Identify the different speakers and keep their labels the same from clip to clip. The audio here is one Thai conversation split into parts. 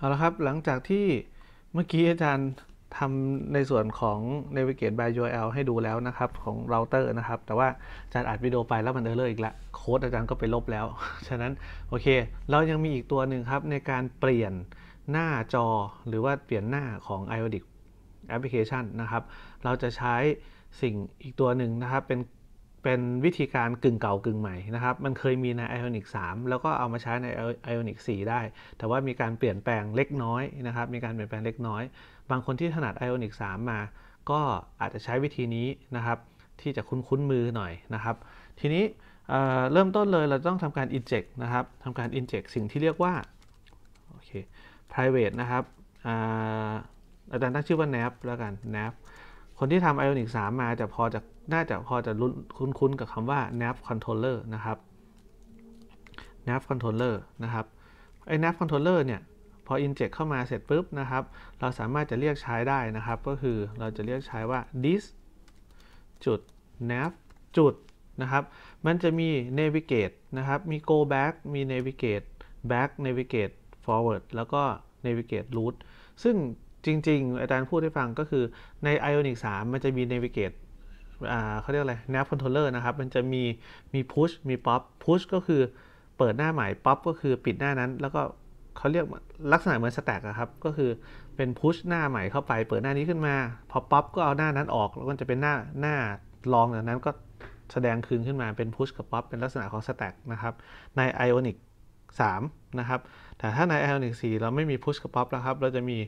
Speaker 1: เอาละครับหลังจากที่เมื่อกี้อาจารย์ทำในส่วนของ Navigate by URL ให้ดูแล้วนะครับของเราเตอร์นะครับ แต่ว่าอาจารย์อัดวิดีโอไปแล้วมันเออเลอร์อีกละโค้ดอาจารย์ก็ไปลบแล้ว ฉะนั้นโอเคเรายังมีอีกตัวหนึ่งครับ ในการเปลี่ยนหน้าจอหรือว่าเปลี่ยนหน้าของ i o d i c Application นะครับเราจะใช้สิ่งอีกตัวหนึ่งนะครับเป็นเป็นวิธีการกึ่งเก่ากึ่งใหม่นะครับ มันเคยมีใน Ionic 3 แล้วก็เอามาใช้ใน Ionic 4 ได้ แต่ว่ามีการเปลี่ยนแปลงเล็กน้อยนะครับ มีการเปลี่ยนแปลงเล็กน้อย บางคนที่ถนัด Ionic 3 มา ก็อาจจะใช้วิธีนี้นะครับ ที่จะคุ้นๆมือหน่อยนะครับ ทีนี้เเริ่มต้นเลยเราต้องทำการ inject นะครับทำการ inject สิ่งที่เรียกว่าโอเค private นะครับอาอาจารย์ตั้งชื่อว่า nap แล้วกัน nap คนที่ทำ Ionic 3มาจะพอจะน่าจะพอจะรุนคุ้นๆกับคำว่า nav controller นะครับ nav controller นะครับไอ้ nav controller เนี่ย พอ inject เข้ามาเสร็จปุ๊บ นะครับ เราสามารถจะเรียกใช้ได้นะครับ ก็คือเราจะเรียกใช้ว่า this จุด nav จุดนะครับ มันจะมี navigate นะครับ มี go back มี navigate back navigate forward แล้วก็ navigate r o o t ซึ่งจริง ๆ อาจารย์พูดให้ฟังก็คือใน ionic 3 มันจะมี navigate เขาเรียกอะไรบคอนโทรลเลอร์นะครับ มันจะมีมีพุชมีป๊อปพุชก็คือเปิดหน้าใหม่ป๊อปก็คือปิดหน้านั้น แล้วก็เขาเรียกลักษณะเหมือนสแต็กอะครับก็คือเป็นพุชหน้าใหม่เข้าไปเปิดหน้านี้ขึ้นมาพอป๊อปก็เอาหน้านั้นออก แล้วก็จะเป็นหน้าหน้ารองจากนั้นก็แสดงคืนขึ้นมาเป็นพุชกับป๊อปเป็นลักษณะของ stack นะครับใน ionic 3นะครับแต่ถ้าใน ionic 4เราไม่มีพุชกับป๊อปแล้วครับเราจะมี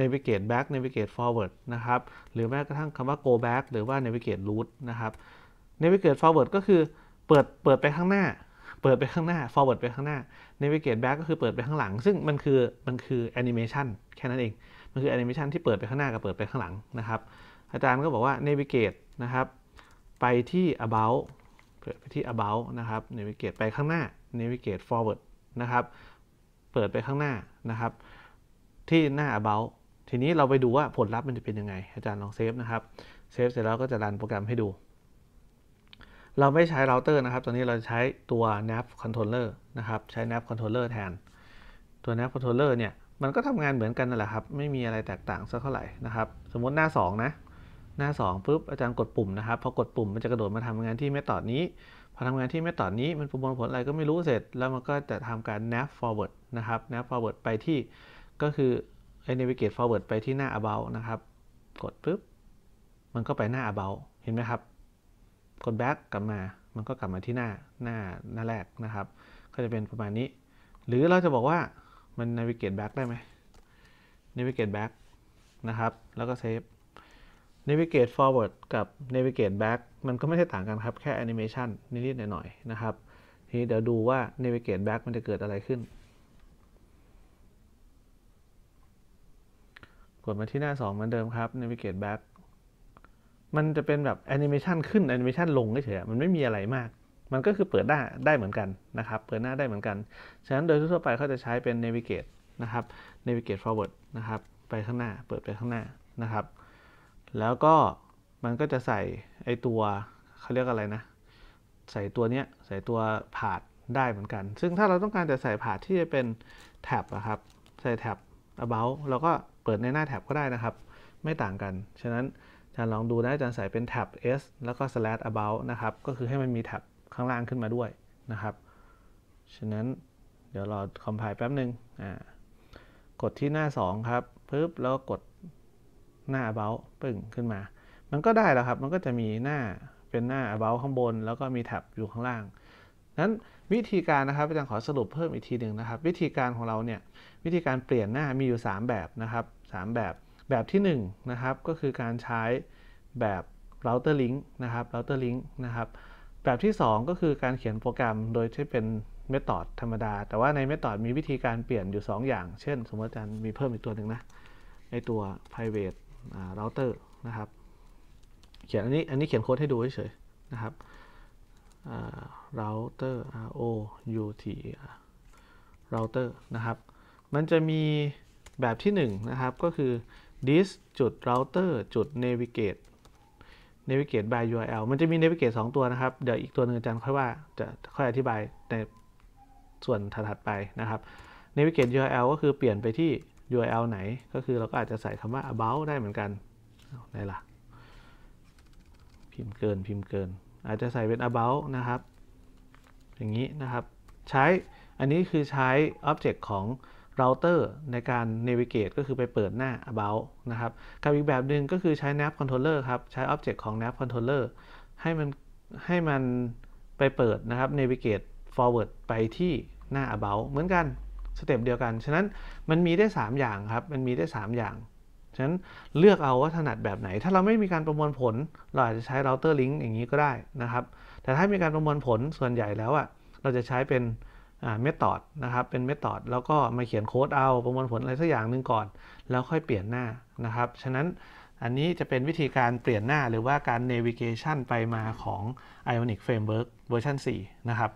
Speaker 1: navigate back navigate forward นะครับ หรือแม้กระทั่งคำว่า go back หรือว่า navigate root นะครับ navigate forward ก็คือเปิดเปิดไปข้างหน้า เปิดไปข้างหน้า forward ไปข้างหน้า navigate back ก็คือเปิดไปข้างหลัง ซึ่งมันคือมันคือ animation แค่นั้นเอง มันคือ animation ที่เปิดไปข้างหน้ากับเปิดไปข้างหลังนะครับ อาจารย์ก็บอกว่า navigate นะครับ ไปที่ about เปิดไปที่ about นะครับ navigate ไปข้างหน้า navigate forward นะครับ เปิดไปข้างหน้านะครับ ที่หน้า about ทีนี้เราไปดูว่าผลลัพธ์มันจะเป็นยังไง อาจารย์ลองเซฟนะครับเซฟเสร็จแล้วก็จะรันโปรแกรมให้ดู เราไม่ใช้เราเตอร์นะครับตอนนี้เราใช้ตัว nav controller นะครับ ใช้ nav controller แทน ตัว nav controller เนี่ย มันก็ทำงานเหมือนกันนั่นแหละครับไม่มีอะไรแตกต่างสักเท่าไหร่นะครับ สมมติหน้า2นะ หน้า2ปุ๊บอาจารย์กดปุ่มนะครับพอกดปุ่มมันจะกระโดดมาทำงานที่เมธอดนี้พอทำงานที่เมธอดนี้มันประมวลผลอะไรก็ไม่รู้เสร็จ แล้วมันก็จะทำการ nav forward นะครับ nav forward ไปที่ก็คือไอ้ navigate forward ไปที่หน้า about นะครับ กดปุ๊บ มันก็ไปหน้า about เห็นไหมครับ กด back กลับมา มันก็กลับมาที่หน้าหน้าหน้าแรกนะครับ ก็จะเป็นประมาณนี้ หรือเราจะบอกว่ามัน navigate back ได้ไหม navigate back นะครับ แล้วก็ save navigate forward กับ navigate back มันก็ไม่ได้ต่างกันครับ แค่ animation นิดๆหน่อยๆนะครับ ทีนี้เดี๋ยวดูว่า navigate back มันจะเกิดอะไรขึ้นกดมาที่หน้า 2 เหมือนเดิมครับ navigate back มันจะเป็นแบบแอนิเมชันขึ้นแอนิเมชันลงเฉยๆ มันไม่มีอะไรมาก มันก็คือเปิดหน้าได้เหมือนกันนะครับ เปิดหน้าได้เหมือนกัน ฉะนั้นโดยทั่วไปเขาจะใช้เป็น navigate นะครับ navigate forward นะครับไปข้างหน้าเปิดไปข้างหน้านะครับ แล้วก็มันก็จะใส่ไอตัวเขาเรียกอะไรนะ ใส่ตัวเนี้ยใส่ตัวผาดได้เหมือนกัน ซึ่งถ้าเราต้องการจะใส่ผาดที่จะเป็นแท็บอะครับใส่แท็บ about เราก็เปิดในหน้าแท็บก็ได้นะครับ ไม่ต่างกันฉะนั้นอาจารย์ลองดูนะอาจารย์ใส่เป็นแท็บ s แล้วก็ slash about นะครับก็คือให้มันมีแท็บข้างล่างขึ้นมาด้วยนะครับ ฉะนั้นเดี๋ยวรอคอมไพล์แป๊บหนึ่งอ่ากดที่หน้า2ครับปึ๊บแล้วกดหน้า about ปึ้งขึ้นมา มันก็ได้แล้วครับมันก็จะมีหน้าเป็นหน้า about ข้างบน แล้วก็มีแท็บอยู่ข้างล่างนั้นวิธีการนะครับอาจารย์ขอสรุปเพิ่มอีกทีหนึ่งนะครับ วิธีการของเราเนี่ยวิธีการเปลี่ยนหน้ามีอยู่ 3 แบบนะครับ 3 แบบแบบที่1นะครับก็คือการใช้แบบ router link นะครับ router link นะครับ แบบที่ 2 ก็คือการเขียนโปรแกรมโดยใช้เป็นเมธอดธรรมดา แต่ว่าในเมธอดมีวิธีการเปลี่ยนอยู่ 2 อย่างเช่นสมมติอาจารย์มีเพิ่มอีกตัวหนึ่งนะ ในตัว private router นะครับเขียนอันนี้อันนี้เขียนโค้ดให้ดูเฉยๆนะครับ router r o u t e r router นะครับ มันจะมีแบบที่1นนะครับ ก็คือ this จุด router จุด navigate navigate by URL มันจะมี navigate 2 ตัวนะครับ เดี๋ยวอีกตัวหนึ่งอาจารย์ค่อยว่าจะค่อยอธิบายในส่วนถัดไปนะครับ navigate URL ก็คือเปลี่ยนไปที่ URL ไหน ก็คือเราก็อาจจะใส่คำว่า about ได้เหมือนกันได้ละพิมพ์เกินพิมพ์เกินอาจจะใส่เป็น about นะครับ อย่างนี้นะครับใช้อันนี้คือใช้บ b จกต์ของเราเตอร์ในการ navigate ก็คือไปเปิดหน้า about นะครับกับอีกแบบหนึ่งก็คือใช้ nav controller ครับ ใช้บ b จกต์ของ nav controller ให้มันให้มันไปเปิดนะครับ navigate forward ไปที่หน้า about เหมือนกันสเต็ปเดียวกัน ฉะนั้นมันมีได้ 3 อย่างครับ มันมีได้ 3 อย่างฉะนั้นเลือกเอาว่าถนัดแบบไหนถ้าเราไม่มีการประมวลผล เราอาจจะใช้ router link อย่างนี้ก็ได้นะครับ แต่ถ้ามีการประมวลผลส่วนใหญ่แล้วอ่ะเราจะใช้เป็นเมธอดนะครับ เป็นเมธอดแล้วก็มาเขียนโค้ดเอาประมวลผลอะไรสักอย่างหนึ่งก่อน แล้วค่อยเปลี่ยนหน้านะครับ ฉะนั้นอันนี้จะเป็นวิธีการเปลี่ยนหน้าหรือว่าการ navigation ไปมาของ Ionic Framework เวอร์ชัน4นะครับ